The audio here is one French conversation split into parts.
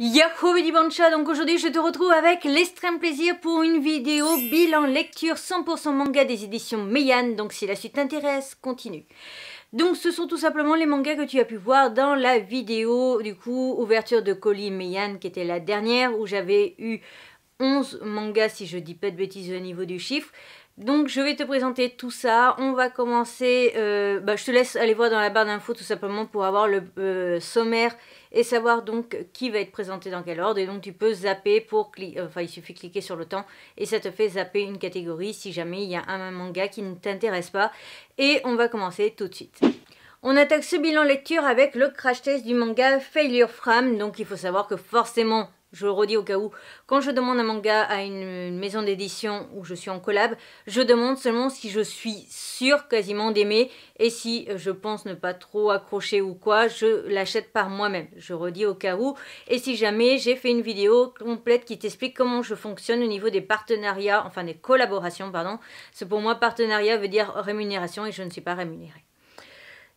Yahoo Bancha, donc aujourd'hui je te retrouve avec l'extrême plaisir pour une vidéo bilan lecture 100% manga des éditions Meian, donc si la suite t'intéresse, continue. Donc ce sont tout simplement les mangas que tu as pu voir dans la vidéo du coup ouverture de colis Meian qui était la dernière où j'avais eu 11 mangas si je dis pas de bêtises au niveau du chiffre. Donc je vais te présenter tout ça, on va commencer, euh, bah, je te laisse aller voir dans la barre d'infos tout simplement pour avoir le euh, sommaire et savoir donc qui va être présenté dans quel ordre. Et donc tu peux zapper pour... Enfin, il suffit de cliquer sur le temps et ça te fait zapper une catégorie si jamais il y a un manga qui ne t'intéresse pas. Et on va commencer tout de suite. On attaque ce bilan lecture avec le crash test du manga Failure Frame. Donc il faut savoir que forcément je le redis au cas où, quand je demande un manga à une, maison d'édition où je suis en collab, je demande seulement si je suis sûre quasiment d'aimer et si euh, je pense ne pas trop accrocher ou quoi, je l'achète par moi-même. Je redis au cas où. Et si jamais, j'ai fait une vidéo complète qui t'explique comment je fonctionne au niveau des partenariats, enfin des collaborations, pardon. Ce pour moi, partenariat veut dire rémunération et je ne suis pas rémunérée.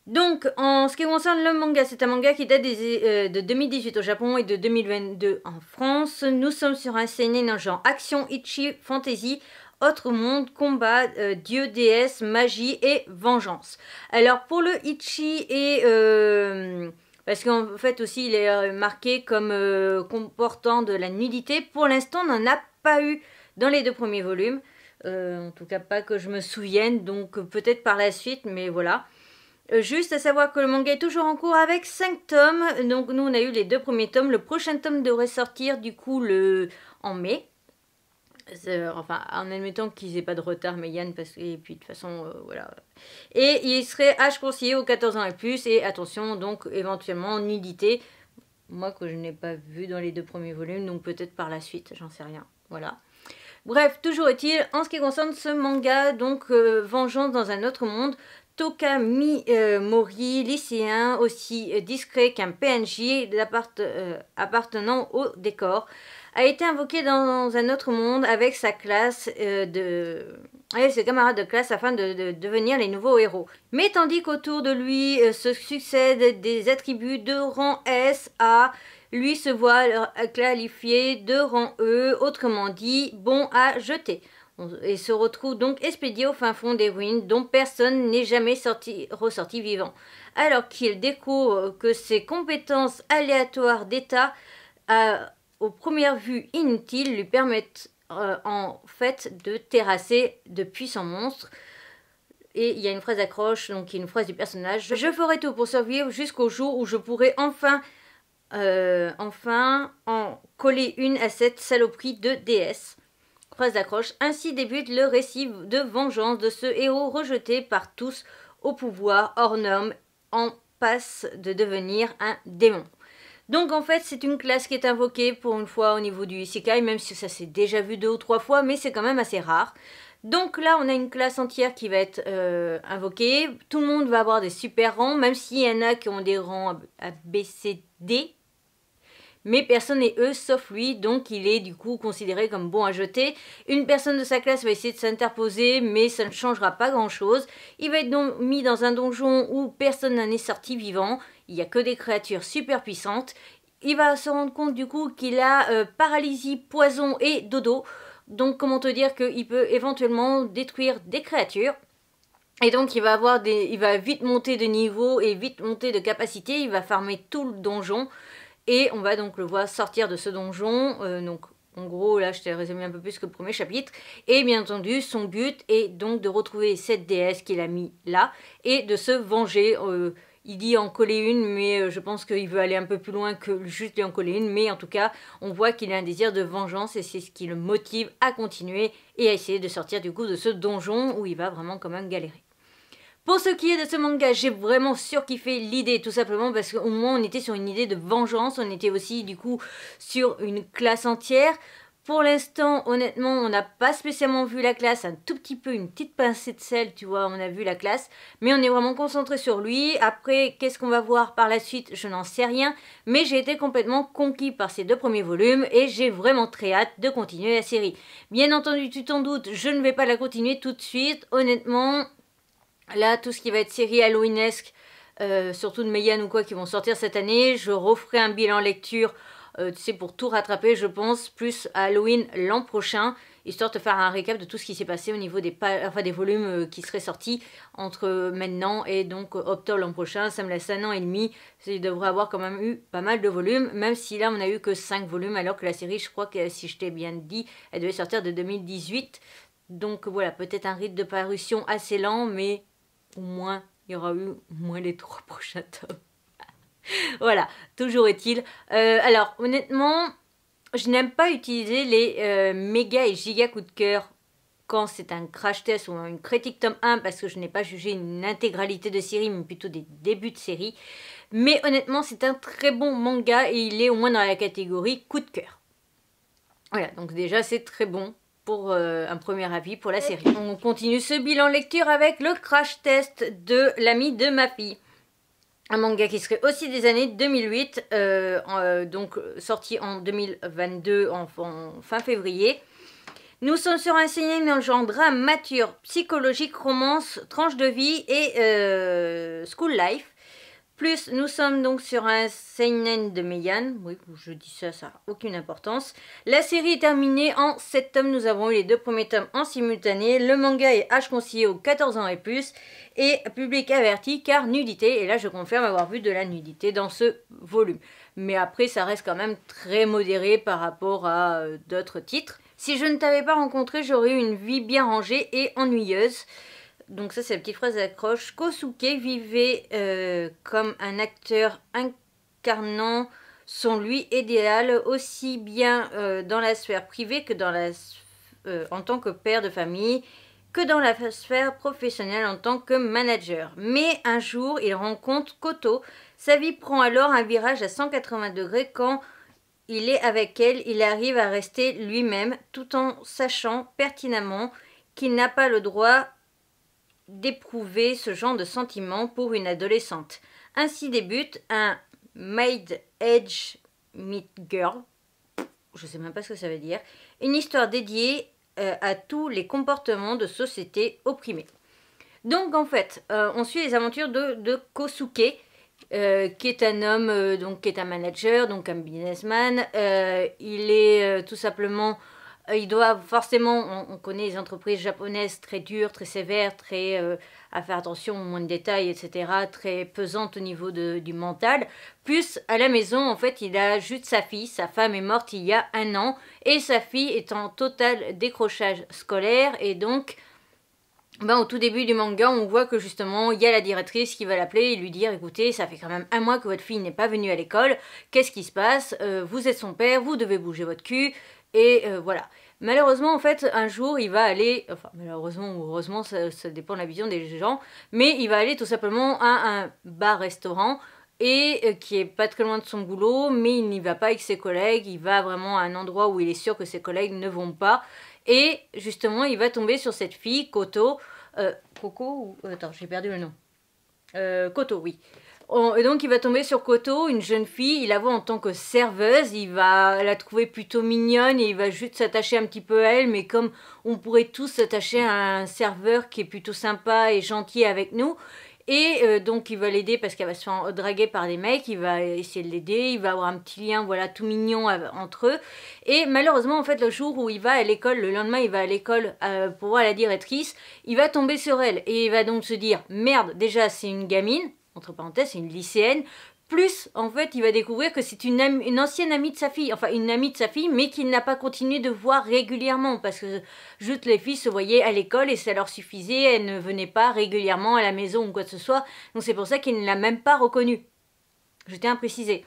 Donc, en ce qui concerne le manga, c'est un manga qui date euh, de 2018 au Japon et de 2022 en France. Nous sommes sur un seinen en genre action, ichi, fantasy, autre monde, combat, euh, dieu, déesse, magie et vengeance. Alors, pour le ichi et... Euh, parce qu'en fait aussi, il est marqué comme comportant de la nudité. Pour l'instant, on n'en a pas eu dans les deux premiers volumes. en tout cas, pas que je me souvienne, donc peut-être par la suite, mais voilà. Euh, juste à savoir que le manga est toujours en cours avec 5 tomes. Donc nous on a eu les deux premiers tomes. Le prochain tome devrait sortir du coup le... en mai. Euh, enfin, en admettant qu'ils aient pas de retard, mais Yann, parce que, et puis de toute façon, euh, voilà. Et il serait H conseillé aux 14 ans et plus, et attention, donc éventuellement nudité. Moi que je n'ai pas vu dans les deux premiers volumes, donc peut-être par la suite, j'en sais rien. Voilà. Bref, toujours est-il, en ce qui concerne ce manga, donc Vengeance dans un autre monde, Tokami Mori, lycéen aussi euh, discret qu'un PNJ euh, appartenant au décor, a été invoqué dans un autre monde avec sa classe euh, de ses camarades de classe afin de, devenir les nouveaux héros. Mais tandis qu'autour de lui se succèdent des attributs de rang S à lui se voit qualifié de rang E, autrement dit bon à jeter et se retrouve donc expédié au fin fond des ruines dont personne n'est jamais sorti, ressorti vivant. Alors qu'il découvre que ses compétences aléatoires d'état, euh, aux premières vues inutiles, lui permettent euh, en fait de terrasser de puissants monstres. Et il y a une phrase accroche, donc une phrase du personnage. Je ferai tout pour survivre jusqu'au jour où je pourrai enfin, euh, enfin en coller une à cette saloperie de déesse. Phrase d'accroche. Ainsi débute le récit de vengeance de ce héros rejeté par tous au pouvoir hors norme en passe de devenir un démon. Donc en fait c'est une classe qui est invoquée pour une fois au niveau du Isekai, même si ça s'est déjà vu deux ou trois fois, mais c'est quand même assez rare. Donc là on a une classe entière qui va être euh, invoquée, tout le monde va avoir des super rangs, même s'il y en a qui ont des rangs à ABCD, mais personne n'est eux sauf lui, donc il est du coup considéré comme bon à jeter. Une personne de sa classe va essayer de s'interposer, mais ça ne changera pas grand-chose. Il va être donc mis dans un donjon où personne n'en est sorti vivant, il n'y a que des créatures super puissantes. Il va se rendre compte du coup qu'il a euh, paralysie, poison et dodo. Donc comment te dire qu'il peut éventuellement détruire des créatures. Et donc il va avoir des, il va vite monter de niveau et vite monter de capacité. Il va farmer tout le donjon. Et on va donc le voir sortir de ce donjon, euh, donc en gros, là, je t'ai résumé un peu plus que le premier chapitre. Et bien entendu, son but est donc de retrouver cette déesse qu'il a mis là et de se venger. Euh, il dit en coller une, mais euh, je pense qu'il veut aller un peu plus loin que juste lui en coller une. Mais en tout cas, on voit qu'il a un désir de vengeance et c'est ce qui le motive à continuer et à essayer de sortir du coup de ce donjon où il va vraiment quand même galérer. Pour ce qui est de ce manga, j'ai vraiment surkiffé l'idée, tout simplement parce qu'au moins on était sur une idée de vengeance, on était aussi du coup sur une classe entière. Pour l'instant, honnêtement, on n'a pas spécialement vu la classe, un tout petit peu, une petite pincée de sel, tu vois, on a vu la classe, mais on est vraiment concentré sur lui. Après, qu'est-ce qu'on va voir par la suite, je n'en sais rien, mais j'ai été complètement conquis par ces deux premiers volumes et j'ai vraiment très hâte de continuer la série. Bien entendu, tu t'en doutes, je ne vais pas la continuer tout de suite, honnêtement, Là, tout ce qui va être série halloweenesque, euh, surtout de Mégane ou quoi, qui vont sortir cette année, je referai un bilan lecture, euh, tu sais, pour tout rattraper, je pense, plus Halloween l'an prochain, histoire de faire un récap de tout ce qui s'est passé au niveau des, enfin, des volumes euh, qui seraient sortis entre euh, maintenant et donc octobre l'an prochain. Ça me laisse un an et demi. Il devrait avoir quand même eu pas mal de volumes, même si là on a eu que 5 volumes, alors que la série, je crois que si je t'ai bien dit, elle devait sortir de 2018. Donc voilà, peut-être un rythme de parution assez lent, mais au moins il y aura eu moins les trois prochains tomes. voilà, toujours est-il. Euh, alors honnêtement, je n'aime pas utiliser les euh, méga et giga coups de cœur quand c'est un crash test ou une critique tome 1 parce que je n'ai pas jugé une intégralité de série mais plutôt des débuts de série. Mais honnêtement c'est un très bon manga et il est au moins dans la catégorie coup de cœur. Voilà, donc déjà c'est très bon pour euh, un premier avis pour la série. On continue ce bilan lecture avec le crash test de l'ami de ma fille. Un manga qui serait aussi des années 2008, euh, euh, donc sorti en 2022, en, fin février. Nous sommes sur un seinen dans le genre drame, mature, psychologique, romance, tranche de vie et school life. Plus, nous sommes donc sur un seinen de Meian. Oui, je dis ça, ça n'a aucune importance. La série est terminée en 7 tomes. Nous avons eu les deux premiers tomes en simultané. Le manga est H conseillé aux 14 ans et plus. Et public averti car nudité. Et là, je confirme avoir vu de la nudité dans ce volume. Mais après, ça reste quand même très modéré par rapport à euh, d'autres titres. Si je ne t'avais pas rencontré, j'aurais eu une vie bien rangée et ennuyeuse donc ça c'est la petite phrase d'accroche, Kosuke vivait euh, comme un acteur incarnant son lui idéal aussi bien euh, dans la sphère privée que dans la euh, en tant que père de famille que dans la sphère professionnelle en tant que manager. Mais un jour, il rencontre Koto. Sa vie prend alors un virage à 180 degrés quand il est avec elle, il arrive à rester lui-même tout en sachant pertinemment qu'il n'a pas le droit d'éprouver ce genre de sentiment pour une adolescente. Ainsi débute un Made Edge Meet Girl, je sais même pas ce que ça veut dire, une histoire dédiée euh, à tous les comportements de société opprimées. Donc en fait, euh, on suit les aventures de, Kosuke, euh, qui est un homme, donc qui est un manager, donc un businessman. il est tout simplement euh, il doit forcément, on, connaît les entreprises japonaises très dures, très sévères, très euh, à faire attention au moins de détails, etc., très pesantes au niveau de, du mental. Plus à la maison, en fait, il a juste sa fille, sa femme est morte il y a un an, et sa fille est en total décrochage scolaire, et donc ben, au tout début du manga, on voit que justement, il y a la directrice qui va l'appeler et lui dire écoutez, ça fait quand même un mois que votre fille n'est pas venue à l'école, qu'est-ce qui se passe euh, Vous êtes son père, vous devez bouger votre cul, et euh, voilà. Malheureusement, en fait, un jour, il va aller, enfin, malheureusement ou heureusement, ça, dépend de la vision des gens, mais il va aller tout simplement à un bar-restaurant et euh, qui est pas très loin de son boulot, mais il n'y va pas avec ses collègues, il va vraiment à un endroit où il est sûr que ses collègues ne vont pas. Et justement, il va tomber sur cette fille, Koto. Coco euh, Attends, j'ai perdu le nom. Coto, oui et donc il va tomber sur Koto, une jeune fille, il la voit en tant que serveuse, il va la trouver plutôt mignonne et il va juste s'attacher un petit peu à elle, mais comme on pourrait tous s'attacher à un serveur qui est plutôt sympa et gentil avec nous, et euh, donc il va l'aider parce qu'elle va se faire draguer par des mecs, il va essayer de l'aider, il va avoir un petit lien voilà tout mignon entre eux. Et malheureusement en fait le jour où il va à l'école, le lendemain il va à l'école euh, pour voir la directrice, il va tomber sur elle et il va donc se dire merde déjà c'est une gamine, entre parenthèses, une lycéenne, plus en fait il va découvrir que c'est une, une, ancienne amie de sa fille, enfin une amie de sa fille, mais qu'il n'a pas continué de voir régulièrement parce que juste les filles se voyaient à l'école et ça leur suffisait, elles ne venaient pas régulièrement à la maison ou quoi que ce soit, donc c'est pour ça qu'il ne l'a même pas reconnue. Je tiens à préciser.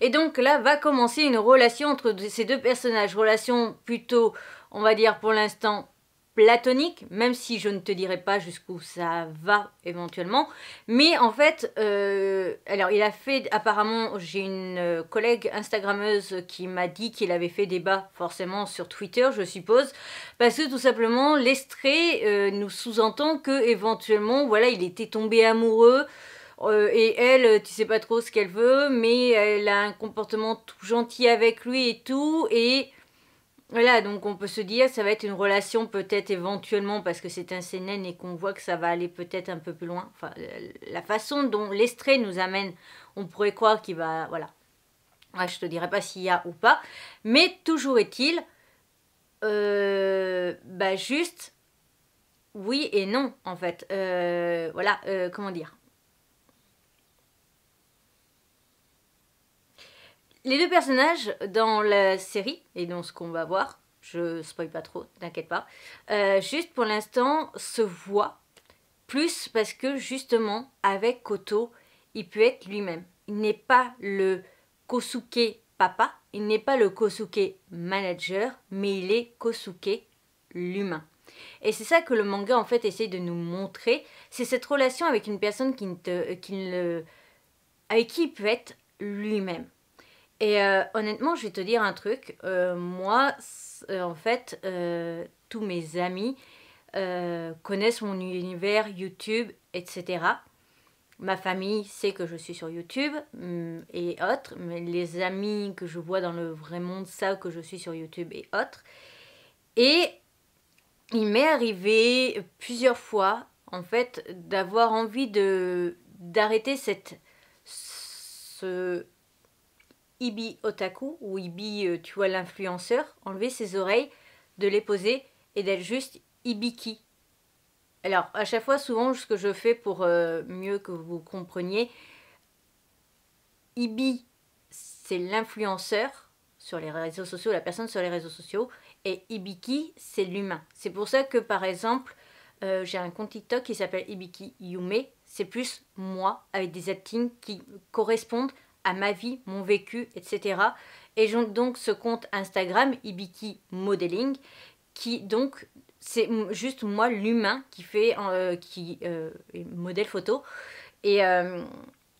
Et donc là va commencer une relation entre ces deux personnages, relation plutôt, on va dire pour l'instant, platonique, même si je ne te dirai pas jusqu'où ça va éventuellement. Mais en fait, euh, alors il a fait, apparemment, j'ai une euh, collègue Instagrammeuse qui m'a dit qu'il avait fait débat forcément sur Twitter, je suppose, parce que tout simplement, l'estrait euh, nous sous-entend que éventuellement, voilà, il était tombé amoureux. et elle, tu sais pas trop ce qu'elle veut, mais elle a un comportement tout gentil avec lui et tout, et voilà, donc on peut se dire, ça va être une relation peut-être éventuellement, parce que c'est un CNN et qu'on voit que ça va aller peut-être un peu plus loin. Enfin, euh, la façon dont l'estrée nous amène, on pourrait croire qu'il va... Voilà. je je te dirai pas s'il y a ou pas. Mais toujours est-il, euh, bah juste, oui et non, en fait. Euh, voilà, comment dire Les deux personnages dans la série et dans ce qu'on va voir, je spoil pas trop, t'inquiète pas, euh, juste pour l'instant se voient plus parce que justement avec Koto, il peut être lui-même. Il n'est pas le Kosuke papa, il n'est pas le Kosuke manager, mais il est Kosuke l'humain. Et c'est ça que le manga en fait essaye de nous montrer, c'est cette relation avec une personne qui, ne qui avec qui il peut être lui-même. Et euh, honnêtement, je vais te dire un truc. Euh, moi, euh, en fait, tous mes amis connaissent mon univers YouTube, etc. Ma famille sait que je suis sur YouTube mm, et autres. Mais les amis que je vois dans le vrai monde savent que je suis sur YouTube et autres. Et il m'est arrivé plusieurs fois, en fait, d'avoir envie de d'arrêter cette ce Ibi Otaku ou Ibi, euh, tu vois, l'influenceur, enlever ses oreilles, de les poser et d'être juste Ibiki. Alors, à chaque fois, souvent, ce que je fais pour euh, mieux que vous compreniez, Ibi, c'est l'influenceur sur les réseaux sociaux, la personne sur les réseaux sociaux, et Ibiki, c'est l'humain. C'est pour ça que, par exemple, euh, j'ai un compte TikTok qui s'appelle Ibiki Yume. C'est plus moi, avec des actings qui correspondent à ma vie, mon vécu, etc. Et j'ai donc ce compte Instagram, Ibiki Modeling, qui donc c'est juste moi l'humain qui fait euh, qui euh, modèle photo et, euh,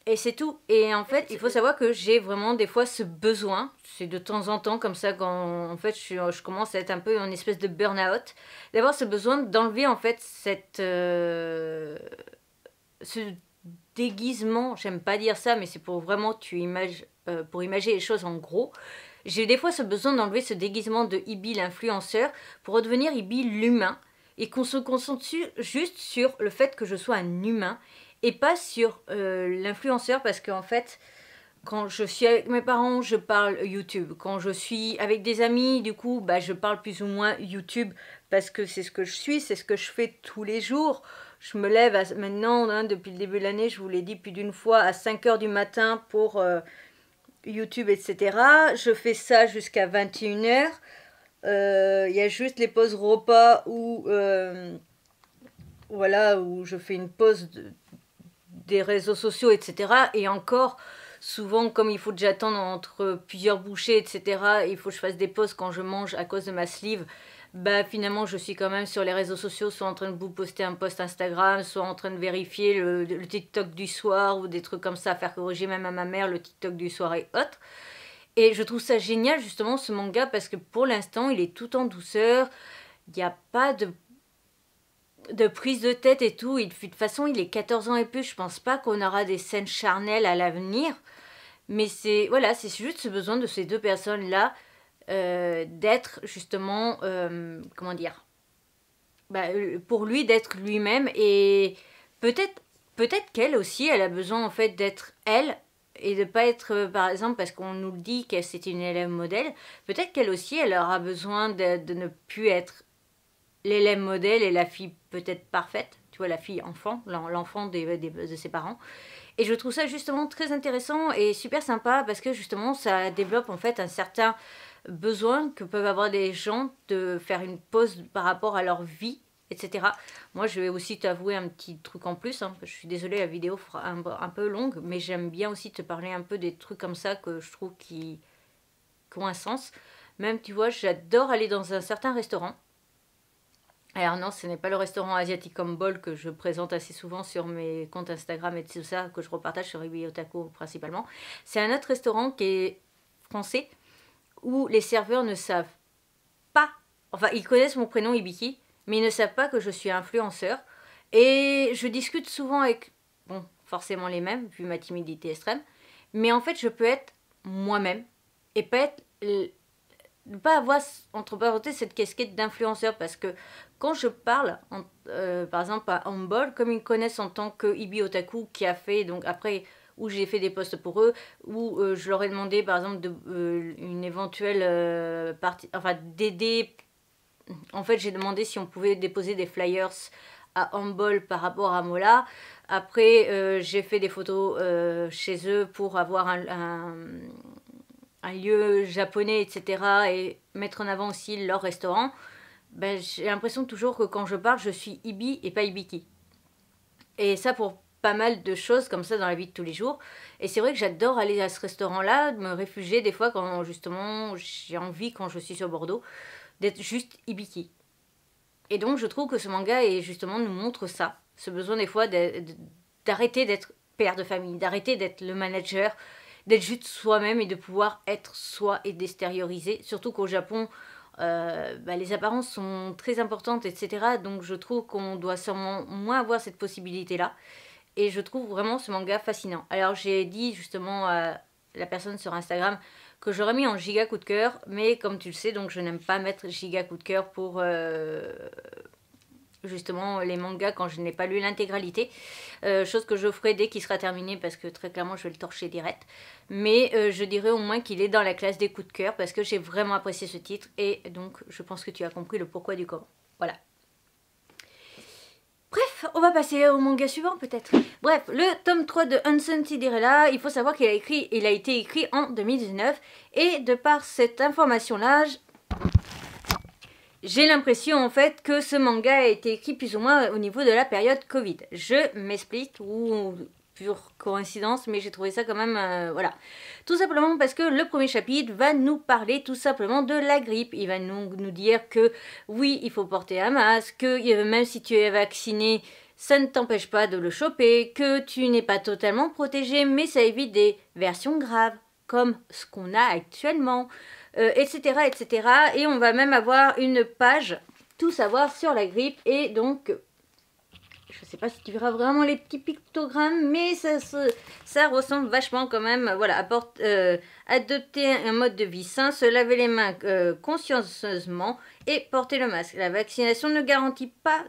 et c'est tout et en fait il faut savoir que j'ai vraiment des fois ce besoin c'est de temps en temps comme ça quand en fait je, commence à être un peu en espèce de burn out d'avoir ce besoin d'enlever en fait cette ce déguisement, j'aime pas dire ça, mais c'est pour vraiment tu images, euh, pour imager les choses en gros. J'ai des fois ce besoin d'enlever ce déguisement de Ibi l'influenceur pour redevenir Ibi l'humain et qu'on se concentre juste sur le fait que je sois un humain et pas sur euh, l'influenceur parce qu'en fait quand je suis avec mes parents je parle YouTube quand je suis avec des amis du coup bah, je parle plus ou moins YouTube parce que c'est ce que je suis c'est ce que je fais tous les jours je me lève maintenant, hein, depuis le début de l'année, je vous l'ai dit plus d'une fois, à 5 h du matin pour euh, YouTube, etc. Je fais ça jusqu'à 21h. Euh, il y a juste les pauses repas où, euh, voilà, où je fais une pause des réseaux sociaux, etc. Et encore, souvent comme il faut déjà attendre entre plusieurs bouchées, etc., il faut que je fasse des pauses quand je mange à cause de ma sleeve, bah finalement je suis quand même sur les réseaux sociaux, soit en train de vous poster un post Instagram, soit en train de vérifier le, TikTok du soir ou des trucs comme ça, faire corriger même à ma mère le TikTok du soir et autres. Et je trouve ça génial justement ce manga parce que pour l'instant il est tout en douceur, il n'y a pas de de prise de tête et tout. Il, de toute façon, il est 14 ans et plus. Je pense pas qu'on aura des scènes charnelles à l'avenir. Mais c'est voilà, c'est juste ce besoin de ces deux personnes-là euh, d'être justement, euh, comment dire, bah, euh, pour lui d'être lui-même et peut-être peut-être qu'elle aussi, elle a besoin en fait d'être elle et de pas être par exemple parce qu'on nous le dit qu'elle c'est une élève modèle peut-être qu'elle aussi elle aura besoin de ne plus être l'élève modèle et la fille peut-être parfaite, tu vois, la fille enfant, l'enfant des, de ses parents. Et je trouve ça justement très intéressant et super sympa parce que justement ça développe en fait un certain besoin que peuvent avoir des gens de faire une pause par rapport à leur vie, etc. Moi je vais aussi t'avouer un petit truc en plus, hein, je suis désolée la vidéo fera un, peu longue, mais j'aime bien aussi te parler un peu des trucs comme ça que je trouve qui, qui ont un sens. Même tu vois, j'adore aller dans un certain restaurant alors non, ce n'est pas le restaurant asiatique comme bol que je présente assez souvent sur mes comptes Instagram et tout ça, que je repartage sur Ruby Otaku principalement. C'est un autre restaurant qui est français, où les serveurs ne savent pas, enfin ils connaissent mon prénom Ibiki, mais ils ne savent pas que je suis influenceur. Et je discute souvent avec, bon, forcément les mêmes, vu ma timidité extrême, mais en fait je peux être moi-même et pas être ne pas avoir entre parenthèses cette casquette d'influenceur parce que quand je parle, euh, par exemple, à Humble, comme ils connaissent en tant que Ibi Otaku qui a fait, donc après, où j'ai fait des posts pour eux, où euh, je leur ai demandé, par exemple, euh, une éventuelle partie, enfin, d'aider. En fait, j'ai demandé si on pouvait déposer des flyers à Humble par rapport à Mola. Après, j'ai fait des photos chez eux pour avoir un lieu japonais, etc. et mettre en avant aussi leur restaurant. Ben, j'ai l'impression toujours que quand je parle, je suis Ibi et pas Ibiki. Et ça pour pas mal de choses comme ça dans la vie de tous les jours. Et c'est vrai que j'adore aller à ce restaurant-là, me réfugier des fois quand justement j'ai envie, quand je suis sur Bordeaux, d'être juste Ibiki. Et donc je trouve que ce manga est justement nous montre ça, ce besoin des fois d'arrêter d'être père de famille, d'arrêter d'être le manager, d'être juste soi-même et de pouvoir être soi et d'extérioriser. Surtout qu'au Japon, euh, bah, les apparences sont très importantes, etc. Donc je trouve qu'on doit sûrement moins avoir cette possibilité-là. Et je trouve vraiment ce manga fascinant. Alors j'ai dit justement à la personne sur Instagram que j'aurais mis en giga coup de cœur, mais comme tu le sais, donc je n'aime pas mettre giga coup de cœur pour, euh, justement les mangas quand je n'ai pas lu l'intégralité. Euh, chose que je ferai dès qu'il sera terminé parce que très clairement je vais le torcher direct. Mais euh, je dirais au moins qu'il est dans la classe des coups de cœur parce que j'ai vraiment apprécié ce titre et donc je pense que tu as compris le pourquoi du comment. Voilà. Bref, on va passer au manga suivant peut-être. Bref, le tome 3 de Hanson Tidirella, il faut savoir qu'il a, écrit, il a été écrit en 2019 et de par cette information-là, j'ai l'impression en fait que ce manga a été écrit plus ou moins au niveau de la période Covid. Je m'explique ou pure coïncidence, mais j'ai trouvé ça quand même, euh, voilà. Tout simplement parce que le premier chapitre va nous parler tout simplement de la grippe. Il va nous, nous dire que oui, il faut porter un masque, que euh, même si tu es vacciné, ça ne t'empêche pas de le choper, que tu n'es pas totalement protégé, mais ça évite des versions graves, comme ce qu'on a actuellement etc., euh, etc. Et on va même avoir une page tout savoir sur la grippe et donc je ne sais pas si tu verras vraiment les petits pictogrammes, mais ça, ressemble vachement quand même. Voilà, euh, adopter un mode de vie sain, se laver les mains euh, consciencieusement et porter le masque. La vaccination ne garantit pas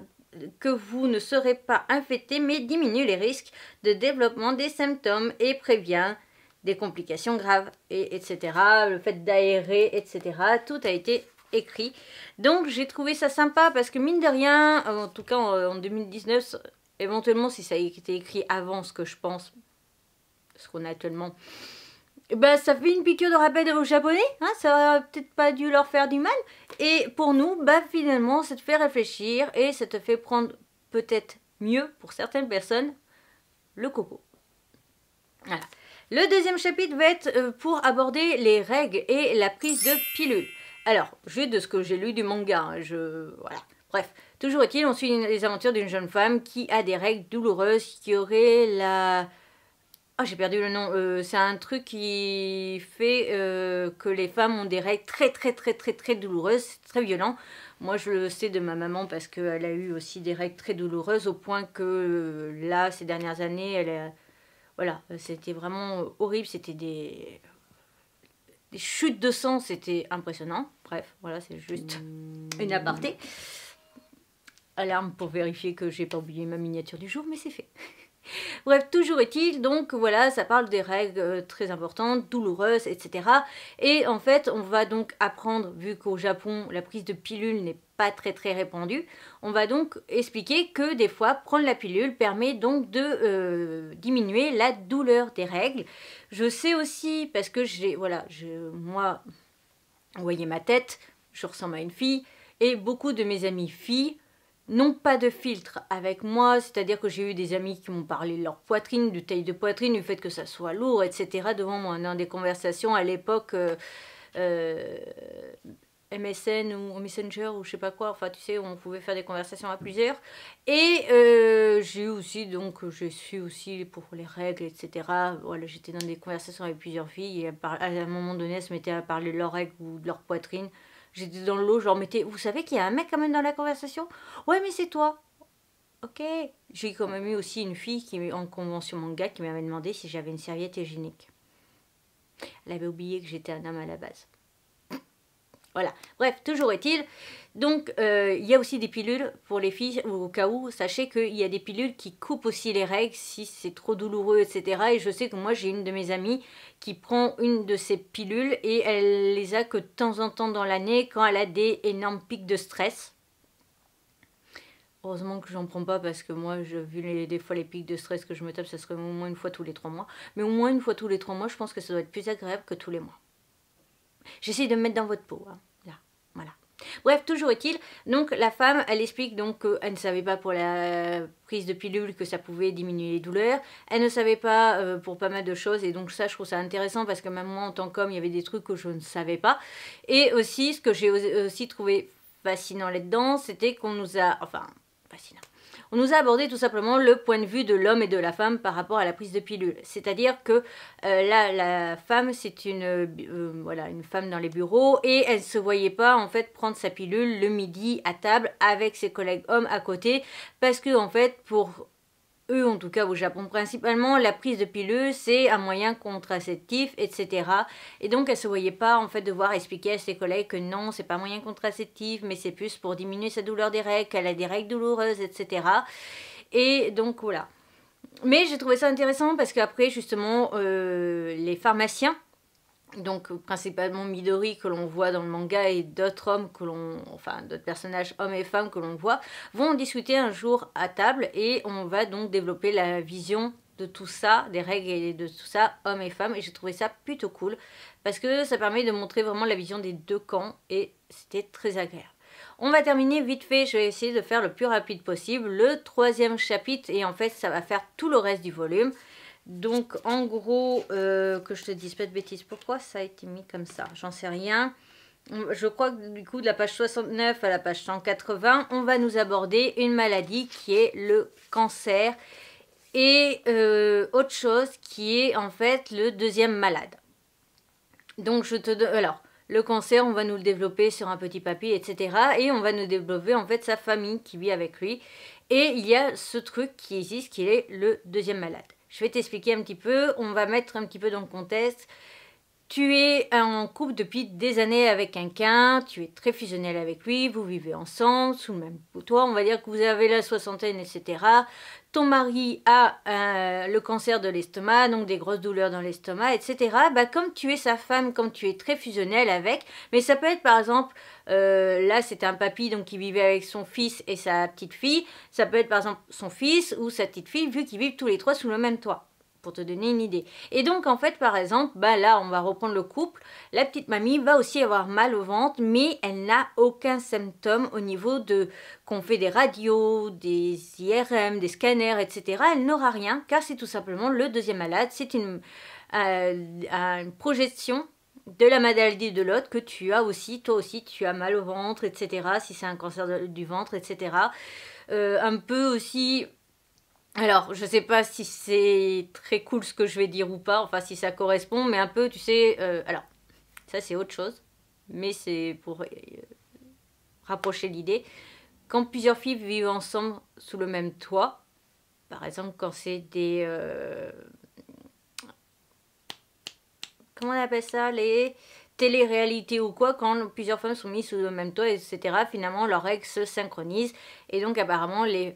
que vous ne serez pas infecté, mais diminue les risques de développement des symptômes et prévient des complications graves, et, etc. Le fait d'aérer, etc. Tout a été écrit. Donc j'ai trouvé ça sympa parce que mine de rien, euh, en tout cas en, 2019, éventuellement si ça a été écrit avant ce que je pense, ce qu'on a actuellement, eh ben, ça fait une piqûre de rappel aux japonais, hein, ça aurait peut-être pas dû leur faire du mal. Et pour nous, bah, finalement, ça te fait réfléchir et ça te fait prendre peut-être mieux pour certaines personnes le coco. Voilà. Le deuxième chapitre va être euh, pour aborder les règles et la prise de pilules. Alors, juste de ce que j'ai lu du manga, hein, je... voilà. Bref, toujours est-il, on suit les aventures d'une jeune femme qui a des règles douloureuses, qui aurait la... Ah, oh, j'ai perdu le nom. Euh, c'est un truc qui fait euh, que les femmes ont des règles très très très très très douloureuses, très violent. Moi, je le sais de ma maman parce qu'elle a eu aussi des règles très douloureuses au point que là, ces dernières années, elle a voilà, euh, c'était vraiment euh, horrible, c'était des... chutes de sang, c'était impressionnant. Bref, voilà, c'est juste mmh. une aparté. Alarme pour vérifier que j'ai pas oublié ma miniature du jour, mais c'est fait. Bref, toujours est-il, donc voilà, ça parle des règles euh, très importantes, douloureuses, etc. Et en fait, on va donc apprendre, vu qu'au Japon, la prise de pilule n'est pas très très répandue, on va donc expliquer que des fois, prendre la pilule permet donc de euh, diminuer la douleur des règles. Je sais aussi, parce que j'ai, voilà, je, moi, vous voyez ma tête, je ressemble à une fille, et beaucoup de mes amis filles non pas de filtre avec moi, c'est-à-dire que j'ai eu des amis qui m'ont parlé de leur poitrine, de taille de poitrine, du fait que ça soit lourd, etc. devant moi. Dans des conversations à l'époque euh, euh, MSN ou Messenger ou je sais pas quoi, enfin tu sais, on pouvait faire des conversations à plusieurs. Et euh, j'ai eu aussi, donc je suis aussi pour les règles, etc. Voilà, j'étais dans des conversations avec plusieurs filles et à, un moment donné, elles se mettaient à parler de leurs règles ou de leur poitrine. J'étais dans l'eau, genre mettais. Vous savez qu'il y a un mec quand même dans la conversation Ouais, mais c'est toi. Ok. J'ai quand même eu aussi une fille qui, en convention manga qui m'avait demandé si j'avais une serviette hygiénique. Elle avait oublié que j'étais un homme à la base. Voilà. Bref, toujours est-il. Donc, euh, il y a aussi des pilules pour les filles, au cas où, sachez qu'il y a des pilules qui coupent aussi les règles si c'est trop douloureux, etc. Et je sais que moi, j'ai une de mes amies qui prend une de ces pilules et elle les a que de temps en temps dans l'année quand elle a des énormes pics de stress. Heureusement que j'en prends pas parce que moi, je, vu des fois les pics de stress que je me tape, ça serait au moins une fois tous les trois mois. Mais au moins une fois tous les trois mois, je pense que ça doit être plus agréable que tous les mois. J'essaie de me mettre dans votre peau. Hein. Là, voilà. Bref, toujours est-il, donc la femme, elle explique donc qu'elle ne savait pas pour la prise de pilule que ça pouvait diminuer les douleurs, elle ne savait pas euh, pour pas mal de choses, et donc ça je trouve ça intéressant parce que même moi en tant qu'homme, il y avait des trucs que je ne savais pas, et aussi ce que j'ai aussi trouvé fascinant là-dedans, c'était qu'on nous a, enfin, fascinant, on nous a abordé tout simplement le point de vue de l'homme et de la femme par rapport à la prise de pilule. C'est-à-dire que euh, là, la, femme, c'est une, euh, voilà, une femme dans les bureaux et elle ne se voyait pas en fait prendre sa pilule le midi à table avec ses collègues hommes à côté parce que en fait pour eux en tout cas au Japon principalement, la prise de pilules c'est un moyen contraceptif, etc. Et donc elle se voyait pas en fait devoir expliquer à ses collègues que non, c'est pas un moyen contraceptif, mais c'est plus pour diminuer sa douleur des règles, qu'elle a des règles douloureuses, etc. Et donc voilà. Mais j'ai trouvé ça intéressant parce qu'après justement euh, les pharmaciens donc euh, principalement Midori que l'on voit dans le manga et d'autres hommes que l'on, enfin d'autres personnages hommes et femmes que l'on voit, vont discuter un jour à table et on va donc développer la vision de tout ça, des règles et de tout ça, hommes et femmes. Et j'ai trouvé ça plutôt cool parce que ça permet de montrer vraiment la vision des deux camps et c'était très agréable. On va terminer vite fait, je vais essayer de faire le plus rapide possible le troisième chapitre et en fait ça va faire tout le reste du volume. Donc, en gros, euh, que je te dise pas de bêtises, pourquoi ça a été mis comme ça J'en sais rien. Je crois que du coup, de la page 69 à la page 180, on va nous aborder une maladie qui est le cancer et euh, autre chose qui est en fait le deuxième malade. Donc, je te... Alors, le cancer, on va nous le développer sur un petit papier, etc. Et on va nous développer en fait sa famille qui vit avec lui. Et il y a ce truc qui existe qui est le deuxième malade. Je vais t'expliquer un petit peu. On va mettre un petit peu dans le contexte. Tu es en couple depuis des années avec quelqu'un, tu es très fusionnel avec lui, vous vivez ensemble, sous le même toi, on va dire que vous avez la soixantaine, etc. Ton mari a euh, le cancer de l'estomac, donc des grosses douleurs dans l'estomac, etc. Bah, comme tu es sa femme, comme tu es très fusionnel avec, mais ça peut être par exemple euh, là, c'était un papy donc, qui vivait avec son fils et sa petite-fille. Ça peut être par exemple son fils ou sa petite-fille, vu qu'ils vivent tous les trois sous le même toit pour te donner une idée. Et donc en fait par exemple, bah là on va reprendre le couple, la petite mamie va aussi avoir mal au ventre mais elle n'a aucun symptôme au niveau de qu'on fait des radios, des IRM, des scanners, etc. Elle n'aura rien car c'est tout simplement le deuxième malade, c'est une euh, projection de la maladie de l'autre que tu as aussi, toi aussi tu as mal au ventre, etc. Si c'est un cancer du ventre, etc. Euh, un peu aussi... Alors, je sais pas si c'est très cool ce que je vais dire ou pas, enfin si ça correspond, mais un peu, tu sais... Euh, alors, ça c'est autre chose, mais c'est pour euh, rapprocher l'idée. Quand plusieurs filles vivent ensemble sous le même toit, par exemple quand c'est des comment on appelle ça, les télé réalités ou quoi, quand plusieurs femmes sont mises sous le même toit, etc. Finalement, leurs règles se synchronisent et donc apparemment les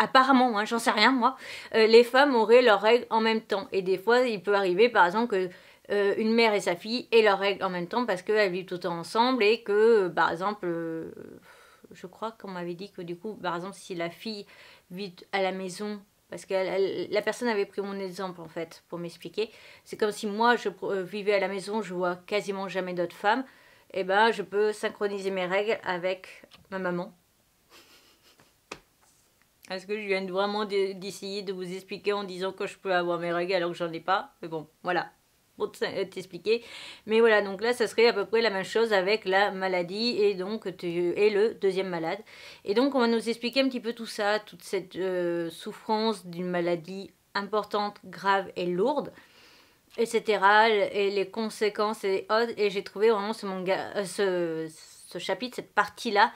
apparemment, hein, j'en sais rien moi, euh, les femmes auraient leurs règles en même temps. Et des fois, il peut arriver par exemple que euh, une mère et sa fille aient leurs règles en même temps parce qu'elles vivent tout le temps ensemble et que, par exemple, euh, je crois qu'on m'avait dit que du coup, par exemple, si la fille vit à la maison parce que la personne avait pris mon exemple en fait pour m'expliquer. C'est comme si moi je euh, vivais à la maison, je vois quasiment jamais d'autres femmes. Et eh ben je peux synchroniser mes règles avec ma maman. Est-ce que je viens vraiment d'essayer de vous expliquer en disant que je peux avoir mes règles alors que j'en ai pas Mais bon, voilà pour euh, t'expliquer. Mais voilà, donc là, ça serait à peu près la même chose avec la maladie et donc tu, es le deuxième malade. Et donc, on va nous expliquer un petit peu tout ça, toute cette euh, souffrance d'une maladie importante, grave et lourde etc. et les conséquences et autres. Et j'ai trouvé vraiment ce manga, euh, ce, ce, chapitre, cette partie-là,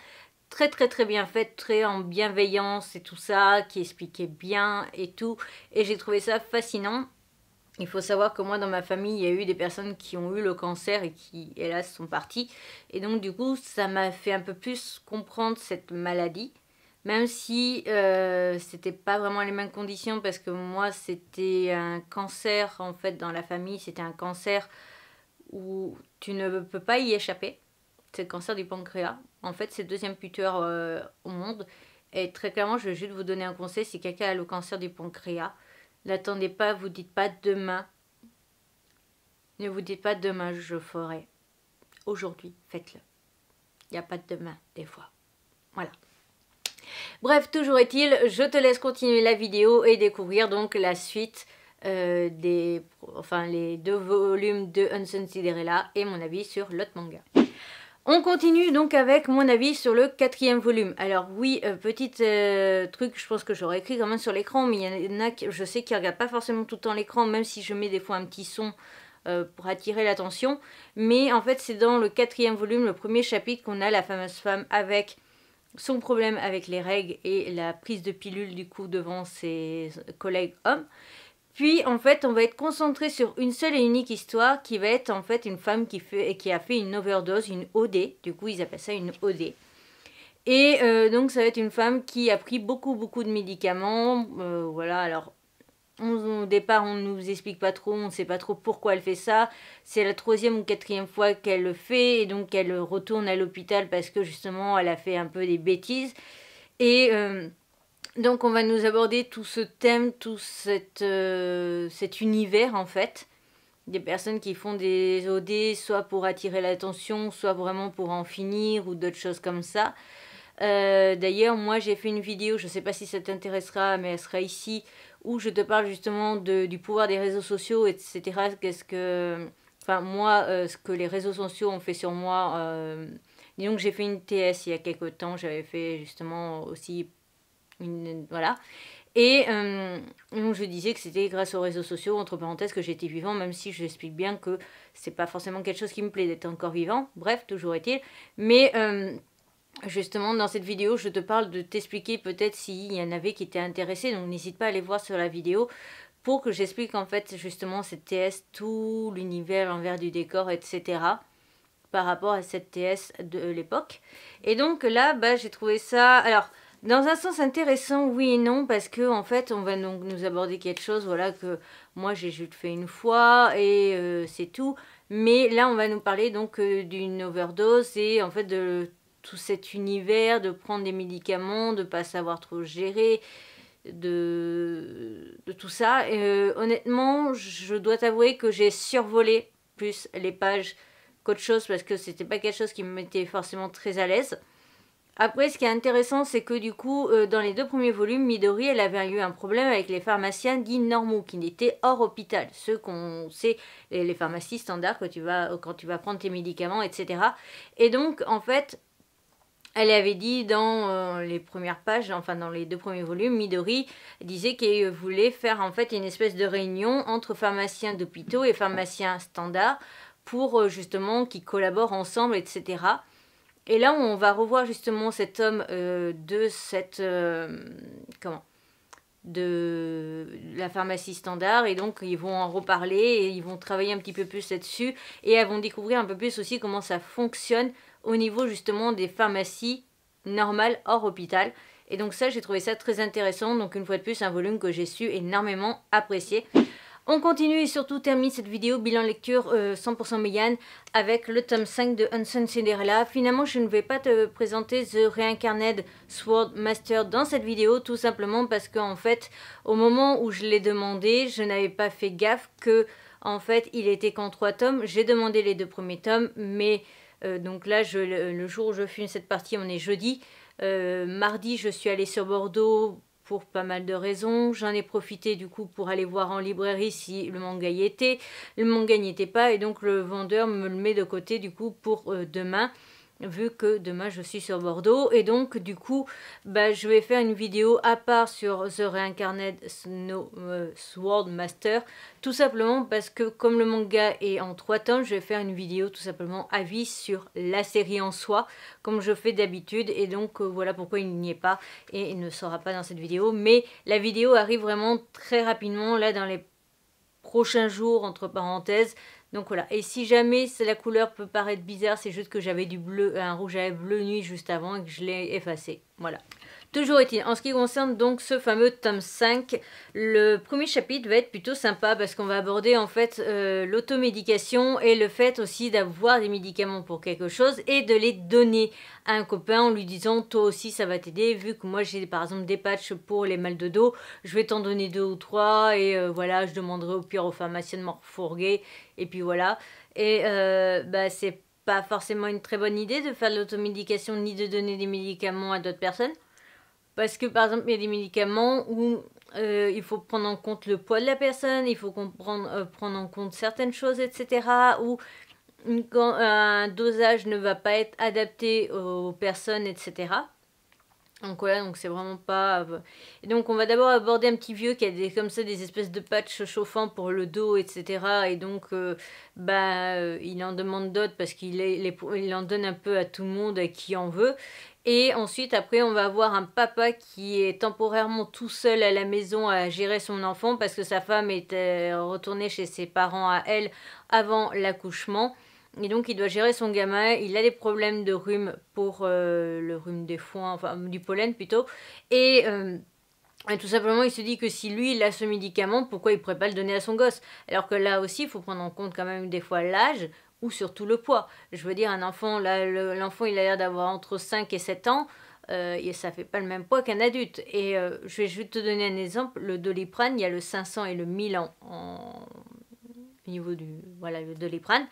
très très très bien faite, très en bienveillance et tout ça, qui expliquait bien et tout. Et j'ai trouvé ça fascinant. Il faut savoir que moi, dans ma famille, il y a eu des personnes qui ont eu le cancer et qui, hélas, sont parties. Et donc, du coup, ça m'a fait un peu plus comprendre cette maladie. Même si euh, c'était pas vraiment les mêmes conditions, parce que moi, c'était un cancer, en fait, dans la famille, c'était un cancer où tu ne peux pas y échapper. C'est le cancer du pancréas. En fait, c'est le deuxième puteur euh, au monde. Et très clairement, je veux juste vous donner un conseil si quelqu'un a le cancer du pancréas, N'attendez pas, vous dites pas demain. Ne vous dites pas demain je ferai. Aujourd'hui, faites-le. Il n'y a pas de demain des fois. Voilà. Bref, toujours est-il, je te laisse continuer la vidéo et découvrir donc la suite euh, des, enfin, les deux volumes de Unsun Siderella et mon avis sur l'autre manga. On continue donc avec mon avis sur le quatrième volume. Alors oui, euh, petit euh, truc, je pense que j'aurais écrit quand même sur l'écran, mais il y en a je sais qui ne regardent pas forcément tout le temps l'écran, même si je mets des fois un petit son euh, pour attirer l'attention. Mais en fait, c'est dans le quatrième volume, le premier chapitre, qu'on a la fameuse femme avec son problème avec les règles et la prise de pilule du coup devant ses collègues hommes. Puis en fait, on va être concentré sur une seule et unique histoire qui va être en fait une femme qui, fait, et qui a fait une overdose, une OD. Du coup, ils appellent ça une OD. Et euh, donc ça va être une femme qui a pris beaucoup beaucoup de médicaments. Euh, voilà, alors au départ on ne nous explique pas trop, on ne sait pas trop pourquoi elle fait ça. C'est la troisième ou quatrième fois qu'elle le fait et donc elle retourne à l'hôpital parce que justement elle a fait un peu des bêtises. Et... Euh, donc on va nous aborder tout ce thème, tout euh, cet univers en fait. Des personnes qui font des OD soit pour attirer l'attention, soit vraiment pour en finir ou d'autres choses comme ça. Euh, d'ailleurs, moi j'ai fait une vidéo, je ne sais pas si ça t'intéressera, mais elle sera ici, où je te parle justement du pouvoir des réseaux sociaux, etc. Qu'est-ce que. Enfin, moi, euh, ce que les réseaux sociaux ont fait sur moi. disons que j'ai fait une TS il y a quelques temps, j'avais fait justement aussi voilà. Et euh, je disais que c'était grâce aux réseaux sociaux, entre parenthèses, que j'étais vivant, même si je j'explique bien que c'est pas forcément quelque chose qui me plaît d'être encore vivant. Bref, toujours est-il. Mais euh, justement, dans cette vidéo, je te parle de t'expliquer peut-être s'il y en avait qui étaient intéressés. Donc n'hésite pas à aller voir sur la vidéo pour que j'explique en fait justement cette TS, tout l'univers, envers du décor, etc par rapport à cette TS de l'époque. Et donc là, bah, j'ai trouvé ça... Alors, dans un sens intéressant, oui et non, parce que en fait, on va donc nous aborder quelque chose, voilà, que moi j'ai juste fait une fois et euh, c'est tout. Mais là, on va nous parler donc euh, d'une overdose et en fait de tout cet univers, de prendre des médicaments, de pas savoir trop gérer, de, tout ça. Euh, honnêtement, je dois t'avouer que j'ai survolé plus les pages qu'autre chose parce que c'était pas quelque chose qui me mettait forcément très à l'aise. Après, ce qui est intéressant, c'est que du coup, euh, dans les deux premiers volumes, Midori, elle avait eu un problème avec les pharmaciens dits normaux, qui n'étaient hors hôpital. Ceux qu'on sait, les, pharmacies standards, quand tu, vas, prendre tes médicaments, etc. Et donc, en fait, elle avait dit dans euh, les premières pages, enfin dans les deux premiers volumes, Midori disait qu'elle voulait faire en fait une espèce de réunion entre pharmaciens d'hôpitaux et pharmaciens standards pour euh, justement qu'ils collaborent ensemble, etc. Et là, on va revoir justement cet homme euh, de cette. Euh, comment de la pharmacie standard et donc ils vont en reparler et ils vont travailler un petit peu plus là-dessus et elles vont découvrir un peu plus aussi comment ça fonctionne au niveau justement des pharmacies normales hors hôpital et donc ça j'ai trouvé ça très intéressant donc une fois de plus un volume que j'ai su énormément apprécier on continue et surtout termine cette vidéo bilan lecture 100% euh, Mégane avec le tome 5 de Hanson Cinderella. Finalement, je ne vais pas te présenter The Reincarnated Sword Master dans cette vidéo, tout simplement parce qu'en en fait, au moment où je l'ai demandé, je n'avais pas fait gaffe que, en fait, il était qu'en 3 tomes. J'ai demandé les deux premiers tomes, mais euh, donc là, je, le, jour où je filme cette partie, on est jeudi. Euh, mardi, je suis allée sur Bordeaux pour pas mal de raisons. J'en ai profité du coup pour aller voir en librairie si le manga y était. Le manga n'y était pas et donc le vendeur me le met de côté du coup pour euh, demain vu que demain je suis sur Bordeaux et donc du coup bah, je vais faire une vidéo à part sur The Reincarnated Snow euh, Sword Master tout simplement parce que comme le manga est en trois tomes je vais faire une vidéo tout simplement avis sur la série en soi comme je fais d'habitude et donc euh, voilà pourquoi il n'y est pas et il ne sera pas dans cette vidéo mais la vidéo arrive vraiment très rapidement là dans les prochains jours entre parenthèses donc voilà, et si jamais la couleur peut paraître bizarre, c'est juste que j'avais du bleu, un rouge à bleu nuit juste avant et que je l'ai effacé. Voilà. Toujours est-il, en ce qui concerne donc ce fameux tome 5, le premier chapitre va être plutôt sympa parce qu'on va aborder en fait euh, l'automédication et le fait aussi d'avoir des médicaments pour quelque chose et de les donner à un copain en lui disant toi aussi ça va t'aider vu que moi j'ai par exemple des patchs pour les mal de dos, je vais t'en donner deux ou trois et euh, voilà je demanderai au pire au pharmacien de m'en refourguer et puis voilà. Et euh, bah, c'est pas forcément une très bonne idée de faire de l'automédication ni de donner des médicaments à d'autres personnes. Parce que par exemple, il y a des médicaments où euh, il faut prendre en compte le poids de la personne, il faut prendre, euh, prendre en compte certaines choses, etc. Ou un dosage ne va pas être adapté aux personnes, etc. Donc voilà, donc c'est vraiment pas... Euh, donc on va d'abord aborder un petit vieux qui a des, comme ça des espèces de patchs chauffants pour le dos, etc. Et donc, euh, bah, euh, il en demande d'autres parce qu'il il en donne un peu à tout le monde qui en veut. Et ensuite, après, on va avoir un papa qui est temporairement tout seul à la maison à gérer son enfant parce que sa femme était retournée chez ses parents à elle avant l'accouchement. Et donc il doit gérer son gamin, il a des problèmes de rhume pour euh, le rhume des foins, enfin du pollen plutôt. Euh, et, tout simplement il se dit que si lui il a ce médicament, pourquoi il ne pourrait pas le donner à son gosse Alors que là aussi il faut prendre en compte quand même des fois l'âge ou surtout le poids. Je veux dire un enfant, l'enfant il a l'air d'avoir entre 5 et 7 ans. Euh, et ça fait pas le même poids qu'un adulte. Et je vais juste te donner un exemple. Le doliprane, il y a le 500 et le 1000 ans en, au niveau du voilà le doliprane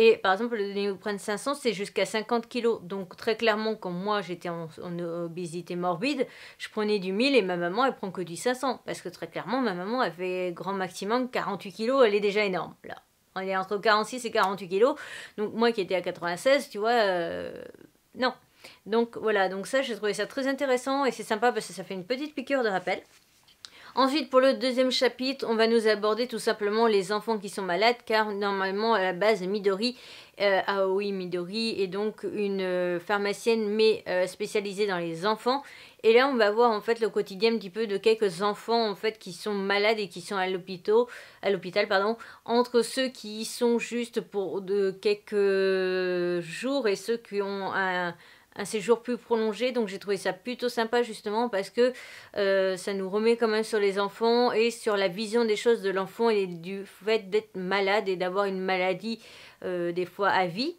et par exemple, le néoprène 500, c'est jusqu'à 50 kg. Donc très clairement, quand moi j'étais en, obésité morbide, je prenais du 1000 et ma maman, elle prend que du 500. Parce que très clairement, ma maman, elle fait grand maximum 48 kg, elle est déjà énorme. Là, on est entre 46 et 48 kg. Donc moi qui étais à 96, tu vois, euh, non. Donc voilà, donc ça, j'ai trouvé ça très intéressant et c'est sympa parce que ça fait une petite piqûre de rappel. Ensuite, pour le deuxième chapitre, on va nous aborder tout simplement les enfants qui sont malades, car normalement, à la base, Midori, euh, Aoi Midori, est donc une euh, pharmacienne, mais euh, spécialisée dans les enfants. Et là, on va voir en fait le quotidien un petit peu de quelques enfants en fait qui sont malades et qui sont à l'hôpital, à l'hôpital pardon, entre ceux qui y sont juste pour de quelques jours et ceux qui ont un un séjour plus prolongé. Donc j'ai trouvé ça plutôt sympa justement parce que euh, ça nous remet quand même sur les enfants et sur la vision des choses de l'enfant et du fait d'être malade et d'avoir une maladie euh, des fois à vie.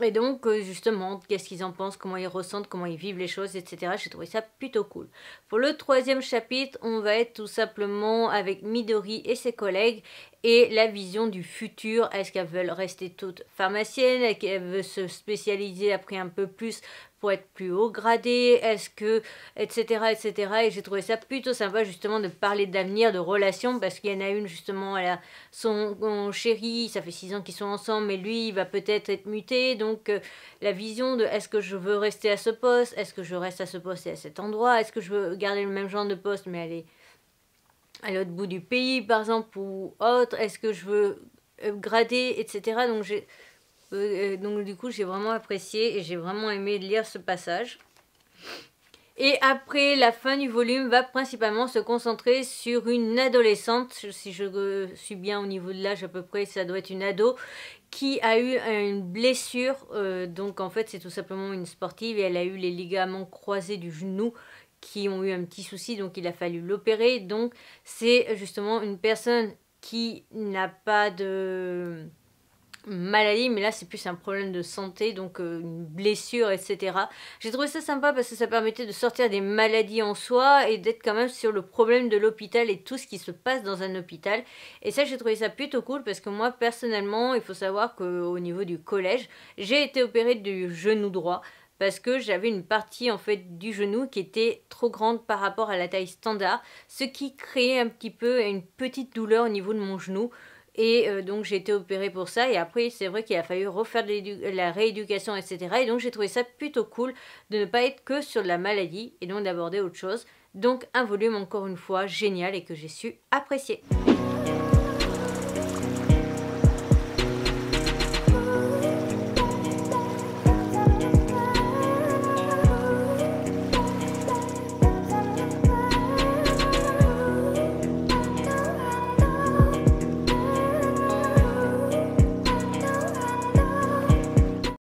Et donc, euh, justement, qu'est-ce qu'ils en pensent, comment ils ressentent, comment ils vivent les choses, etc. J'ai trouvé ça plutôt cool. Pour le troisième chapitre, on va être tout simplement avec Midori et ses collègues et la vision du futur. Est-ce qu'elles veulent rester toutes pharmaciennes Est-ce qu'elles veulent se spécialiser après un peu plus pour être plus haut gradé, est-ce que, etc., etc. Et j'ai trouvé ça plutôt sympa justement de parler d'avenir, de relations, parce qu'il y en a une justement, elle a son, chéri, ça fait six ans qu'ils sont ensemble, mais lui, il va peut-être être muté, donc euh, la vision de est-ce que je veux rester à ce poste, est-ce que je reste à ce poste et à cet endroit, est-ce que je veux garder le même genre de poste, mais elle à l'autre bout du pays, par exemple, ou autre, est-ce que je veux grader, etc. Donc, euh, euh, donc du coup, j'ai vraiment apprécié et j'ai vraiment aimé lire ce passage. Et après, la fin du volume va principalement se concentrer sur une adolescente, si je suis bien au niveau de l'âge à peu près, ça doit être une ado, qui a eu une blessure. Euh, donc en fait, c'est tout simplement une sportive et elle a eu les ligaments croisés du genou qui ont eu un petit souci, donc il a fallu l'opérer. Donc c'est euh, justement une personne qui n'a pas de maladie, mais là c'est plus un problème de santé, donc euh, une blessure, etc. J'ai trouvé ça sympa parce que ça permettait de sortir des maladies en soi et d'être quand même sur le problème de l'hôpital et tout ce qui se passe dans un hôpital. Et ça j'ai trouvé ça plutôt cool parce que moi personnellement, il faut savoir qu'au niveau du collège, j'ai été opérée du genou droit parce que j'avais une partie en fait du genou qui était trop grande par rapport à la taille standard, ce qui créait un petit peu une petite douleur au niveau de mon genou. Et euh, donc j'ai été opérée pour ça. Et après, c'est vrai qu'il a fallu refaire la rééducation, etc. Et donc j'ai trouvé ça plutôt cool de ne pas être que sur la maladie et donc d'aborder autre chose. Donc un volume encore une fois génial et que j'ai su apprécier.